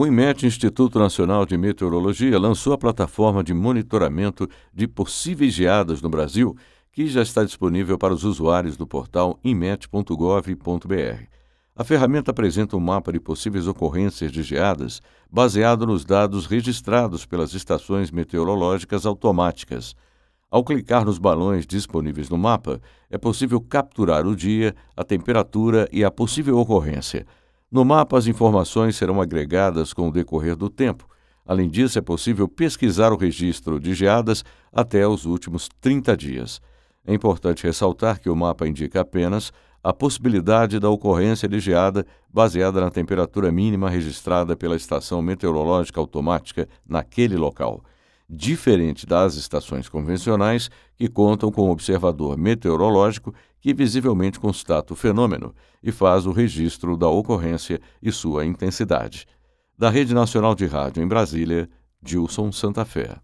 O IMET, Instituto Nacional de Meteorologia, lançou a plataforma de monitoramento de possíveis geadas no Brasil, que já está disponível para os usuários do portal imet.gov.br. A ferramenta apresenta um mapa de possíveis ocorrências de geadas baseado nos dados registrados pelas estações meteorológicas automáticas. Ao clicar nos balões disponíveis no mapa, é possível capturar o dia, a temperatura e a possível ocorrência. No mapa, as informações serão agregadas com o decorrer do tempo. Além disso, é possível pesquisar o registro de geadas até os últimos 30 dias. É importante ressaltar que o mapa indica apenas a possibilidade da ocorrência de geada baseada na temperatura mínima registrada pela estação meteorológica automática naquele local diferente das estações convencionais, que contam com um observador meteorológico que visivelmente constata o fenômeno e faz o registro da ocorrência e sua intensidade. Da Rede Nacional de Rádio em Brasília, Dilson Santa Fé.